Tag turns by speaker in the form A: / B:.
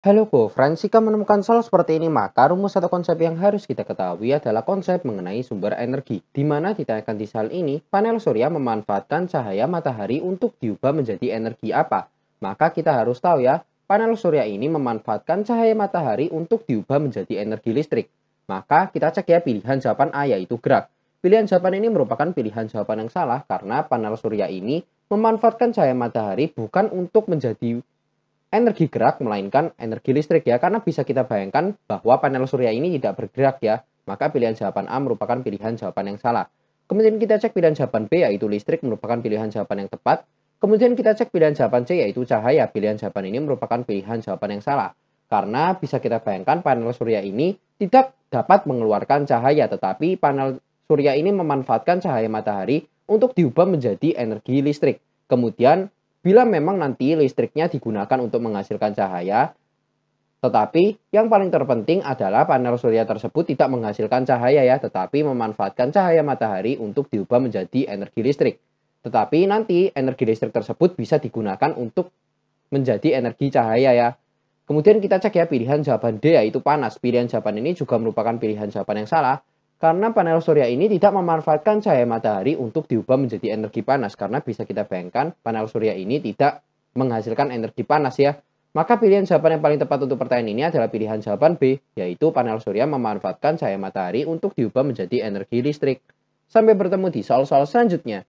A: Halo friends, jika menemukan soal seperti ini maka rumus atau konsep yang harus kita ketahui adalah konsep mengenai sumber energi. Di mana ditanyakan di soal ini, panel surya memanfaatkan cahaya matahari untuk diubah menjadi energi apa? Maka kita harus tahu ya, panel surya ini memanfaatkan cahaya matahari untuk diubah menjadi energi listrik. Maka kita cek ya pilihan jawaban A yaitu gerak. Pilihan jawaban ini merupakan pilihan jawaban yang salah karena panel surya ini memanfaatkan cahaya matahari bukan untuk menjadi energi gerak melainkan energi listrik ya karena bisa kita bayangkan bahwa panel surya ini tidak bergerak ya maka pilihan jawaban A merupakan pilihan jawaban yang salah kemudian kita cek pilihan jawaban B yaitu listrik merupakan pilihan jawaban yang tepat kemudian kita cek pilihan jawaban C yaitu cahaya pilihan jawaban ini merupakan pilihan jawaban yang salah karena bisa kita bayangkan panel surya ini tidak dapat mengeluarkan cahaya tetapi panel surya ini memanfaatkan cahaya matahari untuk diubah menjadi energi listrik kemudian Bila memang nanti listriknya digunakan untuk menghasilkan cahaya, tetapi yang paling terpenting adalah panel surya tersebut tidak menghasilkan cahaya ya, tetapi memanfaatkan cahaya matahari untuk diubah menjadi energi listrik. Tetapi nanti energi listrik tersebut bisa digunakan untuk menjadi energi cahaya ya. Kemudian kita cek ya pilihan jawaban D yaitu panas. Pilihan jawaban ini juga merupakan pilihan jawaban yang salah karena panel surya ini tidak memanfaatkan cahaya matahari untuk diubah menjadi energi panas. Karena bisa kita bayangkan panel surya ini tidak menghasilkan energi panas ya. Maka pilihan jawaban yang paling tepat untuk pertanyaan ini adalah pilihan jawaban B, yaitu panel surya memanfaatkan cahaya matahari untuk diubah menjadi energi listrik. Sampai bertemu di soal-soal selanjutnya.